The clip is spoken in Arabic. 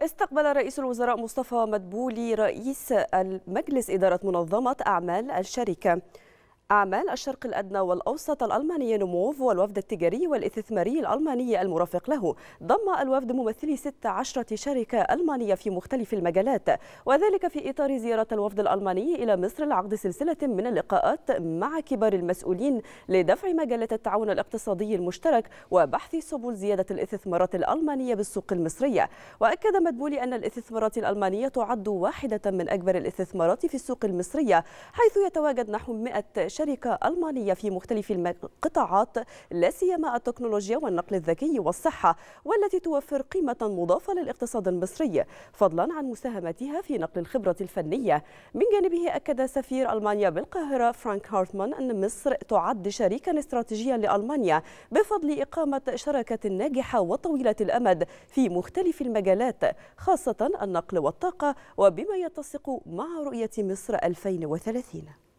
استقبل رئيس الوزراء مصطفى مدبولي رئيس مجلس إدارة منظمة أعمال الشركة أعمال الشرق الأدنى والأوسط الألماني نموف والوفد التجاري والاستثماري الألماني المرافق له ضم الوفد ممثلي 16 شركة ألمانية في مختلف المجالات وذلك في إطار زيارة الوفد الألماني إلى مصر لعقد سلسلة من اللقاءات مع كبار المسؤولين لدفع مجالات التعاون الاقتصادي المشترك وبحث سبل زيادة الاستثمارات الألمانية بالسوق المصرية وأكد مدبولي أن الاستثمارات الألمانية تعد واحدة من أكبر الاستثمارات في السوق المصرية حيث يتواجد نحو 100 شركة شركة ألمانية في مختلف القطاعات لا سيما التكنولوجيا والنقل الذكي والصحة والتي توفر قيمة مضافة للاقتصاد المصري فضلا عن مساهمتها في نقل الخبرة الفنية من جانبه أكد سفير ألمانيا بالقاهرة فرانك هارتمان أن مصر تعد شريكا استراتيجيا لألمانيا بفضل إقامة شراكة ناجحة وطويلة الأمد في مختلف المجالات خاصة النقل والطاقة وبما يتسق مع رؤية مصر 2030